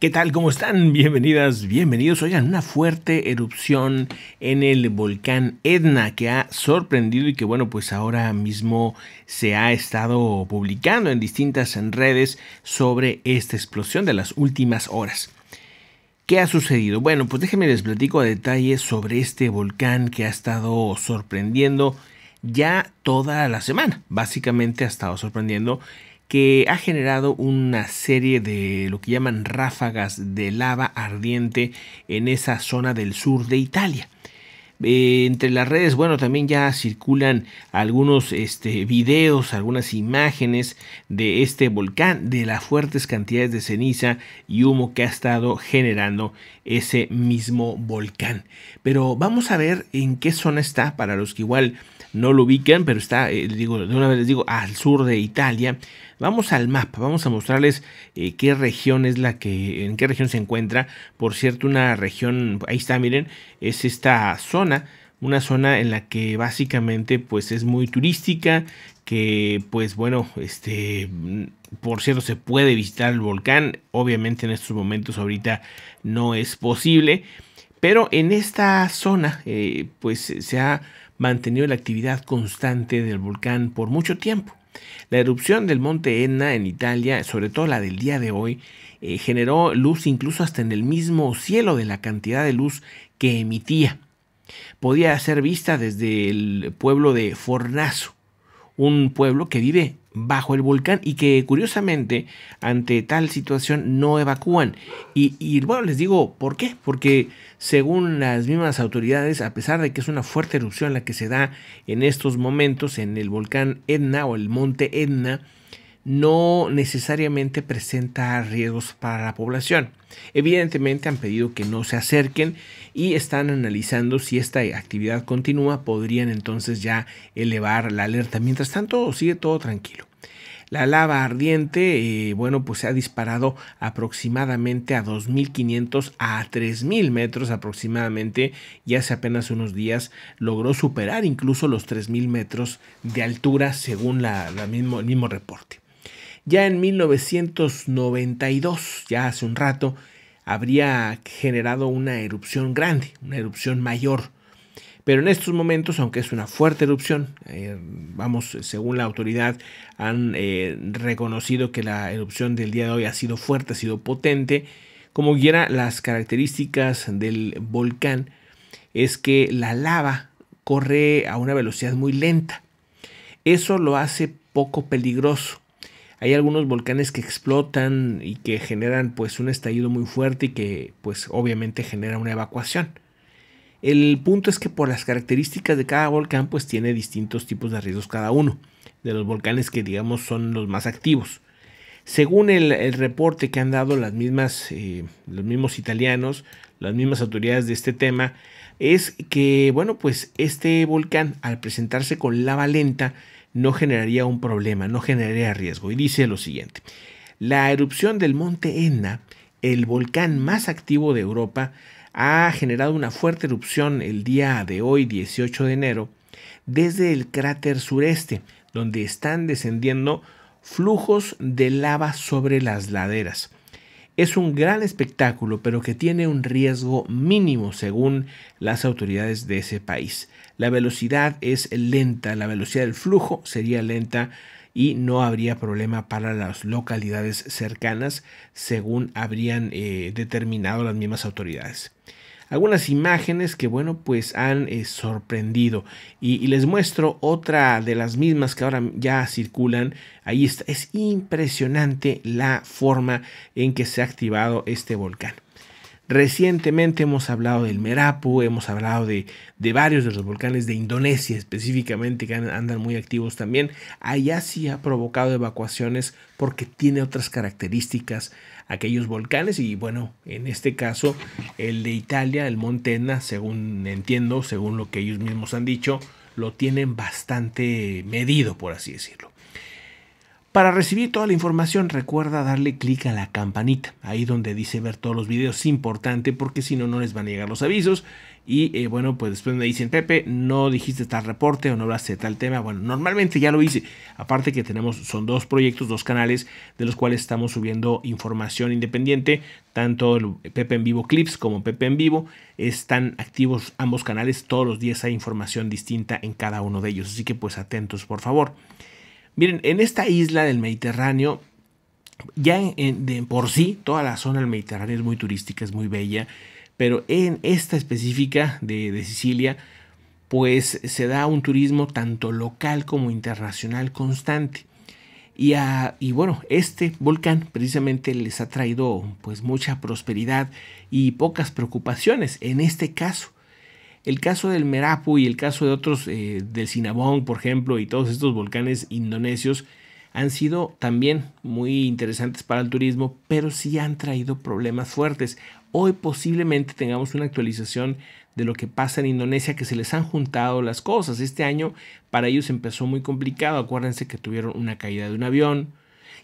¿Qué tal? ¿Cómo están? Bienvenidas, bienvenidos. Oigan, una fuerte erupción en el volcán Etna que ha sorprendido y que bueno, pues ahora mismo se ha estado publicando en distintas redes sobre esta explosión de las últimas horas. ¿Qué ha sucedido? Bueno, pues déjenme les platico a detalle sobre este volcán que ha estado sorprendiendo ya toda la semana. Básicamente ha estado sorprendiendo que ha generado una serie de lo que llaman ráfagas de lava ardiente en esa zona del sur de Italia. Eh, entre las redes, bueno, también ya circulan algunos este, videos, algunas imágenes de este volcán, de las fuertes cantidades de ceniza y humo que ha estado generando ese mismo volcán. Pero vamos a ver en qué zona está, para los que igual no lo ubican, pero está, eh, digo, de una vez les digo, al sur de Italia. Vamos al mapa, vamos a mostrarles eh, qué región es la que, en qué región se encuentra. Por cierto, una región, ahí está, miren, es esta zona, una zona en la que básicamente pues es muy turística, que pues bueno, este, por cierto, se puede visitar el volcán. Obviamente en estos momentos ahorita no es posible. Pero en esta zona, eh, pues se ha mantenido la actividad constante del volcán por mucho tiempo. La erupción del monte Etna en Italia, sobre todo la del día de hoy, eh, generó luz incluso hasta en el mismo cielo de la cantidad de luz que emitía. Podía ser vista desde el pueblo de Fornaso, un pueblo que vive bajo el volcán y que curiosamente ante tal situación no evacúan. Y, bueno, les digo, ¿por qué? Porque según las mismas autoridades, a pesar de que es una fuerte erupción la que se da en estos momentos en el volcán Etna o el monte Etna, no necesariamente presenta riesgos para la población. Evidentemente han pedido que no se acerquen y están analizando si esta actividad continúa, podrían entonces ya elevar la alerta. Mientras tanto, sigue todo tranquilo. La lava ardiente, eh, bueno, pues se ha disparado aproximadamente a 2.500 a 3.000 metros aproximadamente y hace apenas unos días logró superar incluso los 3.000 metros de altura según el mismo reporte ya en 1992, ya hace un rato, habría generado una erupción grande, una erupción mayor. Pero en estos momentos, aunque es una fuerte erupción, eh, vamos, según la autoridad, han eh, reconocido que la erupción del día de hoy ha sido fuerte, ha sido potente. Como quiera, las características del volcán es que la lava corre a una velocidad muy lenta. Eso lo hace poco peligroso. Hay algunos volcanes que explotan y que generan pues un estallido muy fuerte y que pues obviamente genera una evacuación. El punto es que por las características de cada volcán pues tiene distintos tipos de riesgos cada uno, de los volcanes que digamos son los más activos. Según el, reporte que han dado las mismas, eh, los mismos italianos, las mismas autoridades de este tema, es que, bueno, pues este volcán al presentarse con lava lenta no generaría un problema, no generaría riesgo. Y dice lo siguiente, la erupción del monte Enna, el volcán más activo de Europa, ha generado una fuerte erupción el día de hoy, 18 de enero, desde el cráter sureste, donde están descendiendo flujos de lava sobre las laderas es un gran espectáculo, pero que tiene un riesgo mínimo según las autoridades de ese país. La velocidad es lenta, la velocidad del flujo sería lenta y no habría problema para las localidades cercanas según habrían eh, determinado las mismas autoridades algunas imágenes que, bueno, pues han eh, sorprendido. Y, les muestro otra de las mismas que ahora ya circulan. Ahí está, es impresionante la forma en que se ha activado este volcán. Recientemente hemos hablado del Merapu, hemos hablado de, de varios de los volcanes de Indonesia específicamente que andan muy activos también. Allá sí ha provocado evacuaciones porque tiene otras características aquellos volcanes y bueno, en este caso el de Italia, el Montena, según entiendo, según lo que ellos mismos han dicho, lo tienen bastante medido, por así decirlo. Para recibir toda la información recuerda darle clic a la campanita, ahí donde dice ver todos los videos, es importante porque si no, no les van a llegar los avisos. Y eh, bueno, pues después me dicen, Pepe, no dijiste tal reporte o no hablaste de tal tema. Bueno, normalmente ya lo hice. Aparte que tenemos, son dos proyectos, dos canales de los cuales estamos subiendo información independiente, tanto el Pepe en Vivo Clips como Pepe en Vivo. Están activos ambos canales, todos los días hay información distinta en cada uno de ellos. Así que pues atentos, por favor. Miren, en esta isla del Mediterráneo, ya por sí, toda la zona del Mediterráneo es muy turística, es muy bella, pero en esta específica de, Sicilia, pues se da un turismo tanto local como internacional constante. Y, y, bueno, este volcán precisamente les ha traído pues mucha prosperidad y pocas preocupaciones en este caso. El caso del Merapu y el caso de otros, eh, del Sinabón, por ejemplo, y todos estos volcanes indonesios, han sido también muy interesantes para el turismo, pero sí han traído problemas fuertes. Hoy posiblemente tengamos una actualización de lo que pasa en Indonesia, que se les han juntado las cosas. Este año para ellos empezó muy complicado. Acuérdense que tuvieron una caída de un avión,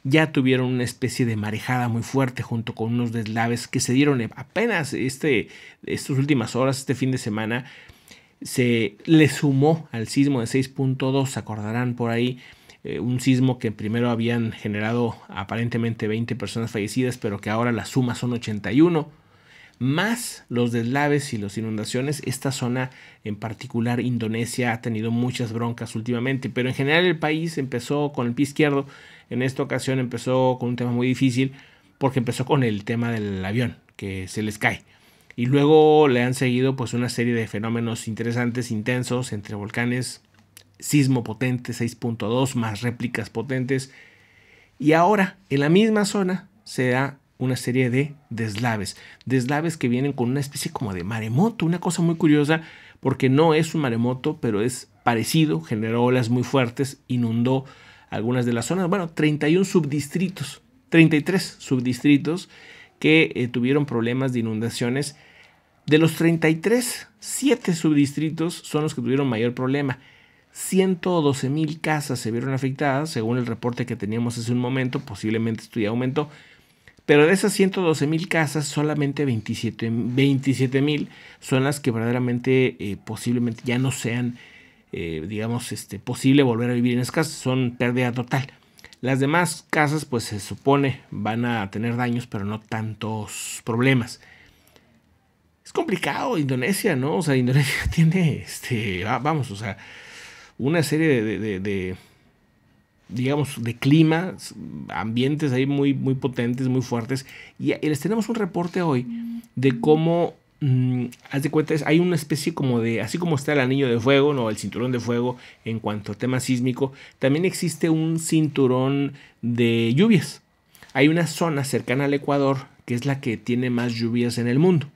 ya tuvieron una especie de marejada muy fuerte junto con unos deslaves que se dieron e, apenas este, estas últimas horas, este fin de semana, se le sumó al sismo de 6.2, acordarán por ahí, eh, un sismo que primero habían generado aparentemente 20 personas fallecidas, pero que ahora la suma son 81, más los deslaves y las inundaciones. Esta zona en particular, Indonesia, ha tenido muchas broncas últimamente, pero en general el país empezó con el pie izquierdo en esta ocasión empezó con un tema muy difícil porque empezó con el tema del avión que se les cae. Y luego le han seguido pues una serie de fenómenos interesantes, intensos, entre volcanes, sismo potente 6.2 más réplicas potentes. Y ahora en la misma zona se da una serie de deslaves. Deslaves que vienen con una especie como de maremoto, una cosa muy curiosa, porque no es un maremoto, pero es parecido, generó olas muy fuertes, inundó algunas de las zonas, bueno, 31 subdistritos, 33 subdistritos que eh, tuvieron problemas de inundaciones. De los 33, 7 subdistritos son los que tuvieron mayor problema. 112 mil casas se vieron afectadas, según el reporte que teníamos hace un momento, posiblemente esto ya aumentó. Pero de esas 112 mil casas, solamente 27 mil son las que verdaderamente eh, posiblemente ya no sean eh, digamos, este, posible volver a vivir en esas casas, son pérdida total. Las demás casas, pues se supone, van a tener daños, pero no tantos problemas. Es complicado Indonesia, ¿no? O sea, Indonesia tiene, este, vamos, o sea, una serie de, digamos, de climas, ambientes ahí muy, muy potentes, muy fuertes. Y les tenemos un reporte hoy de cómo Mm, haz de cuenta, hay una especie como de, así como está el anillo de fuego, no, el cinturón de fuego en cuanto a tema sísmico, también existe un cinturón de lluvias. Hay una zona cercana al Ecuador que es la que tiene más lluvias en el mundo.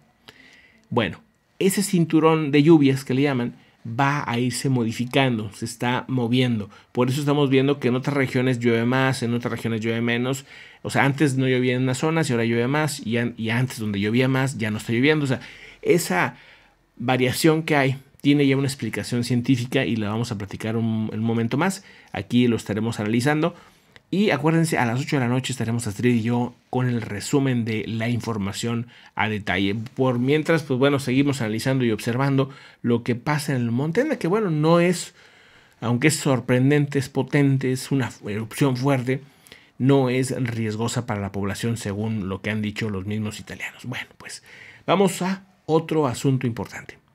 Bueno, ese cinturón de lluvias que le llaman va a irse modificando, se está moviendo. Por eso estamos viendo que en otras regiones llueve más, en otras regiones llueve menos. O sea, antes no llovía en las zonas y ahora llueve más. Y, antes donde llovía más ya no está lloviendo. O sea, esa variación que hay tiene ya una explicación científica y la vamos a platicar un momento más. Aquí lo estaremos analizando. Y acuérdense, a las 8 de la noche estaremos Astrid y yo con el resumen de la información a detalle. Por mientras, pues bueno, seguimos analizando y observando lo que pasa en el monte, que bueno, no es, aunque es sorprendente, es potente, es una erupción fuerte, no es riesgosa para la población según lo que han dicho los mismos italianos. Bueno, pues vamos a otro asunto importante.